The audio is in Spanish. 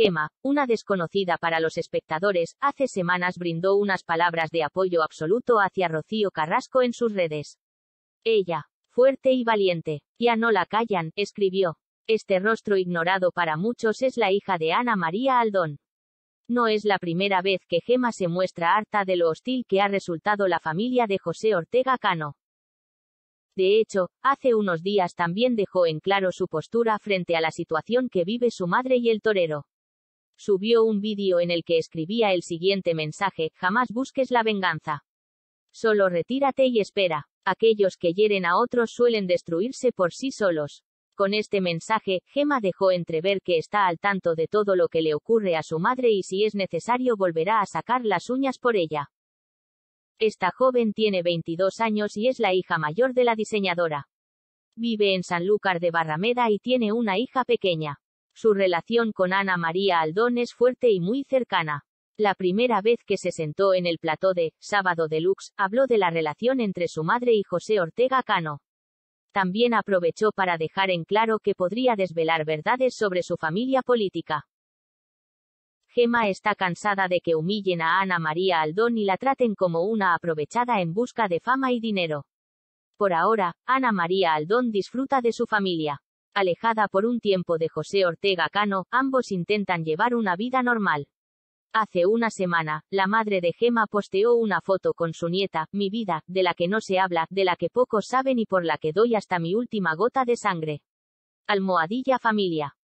Gema, una desconocida para los espectadores, hace semanas brindó unas palabras de apoyo absoluto hacia Rocío Carrasco en sus redes. Ella, fuerte y valiente, ya no la callan, escribió. Este rostro ignorado para muchos es la hija de Ana María Aldón. No es la primera vez que Gema se muestra harta de lo hostil que ha resultado la familia de José Ortega Cano. De hecho, hace unos días también dejó en claro su postura frente a la situación que vive su madre y el torero subió un vídeo en el que escribía el siguiente mensaje, jamás busques la venganza. Solo retírate y espera. Aquellos que hieren a otros suelen destruirse por sí solos. Con este mensaje, Gema dejó entrever que está al tanto de todo lo que le ocurre a su madre y si es necesario volverá a sacar las uñas por ella. Esta joven tiene 22 años y es la hija mayor de la diseñadora. Vive en Sanlúcar de Barrameda y tiene una hija pequeña. Su relación con Ana María Aldón es fuerte y muy cercana. La primera vez que se sentó en el plató de Sábado Deluxe, habló de la relación entre su madre y José Ortega Cano. También aprovechó para dejar en claro que podría desvelar verdades sobre su familia política. Gema está cansada de que humillen a Ana María Aldón y la traten como una aprovechada en busca de fama y dinero. Por ahora, Ana María Aldón disfruta de su familia alejada por un tiempo de José Ortega Cano, ambos intentan llevar una vida normal. Hace una semana, la madre de Gema posteó una foto con su nieta, mi vida, de la que no se habla, de la que pocos saben y por la que doy hasta mi última gota de sangre. Almohadilla Familia.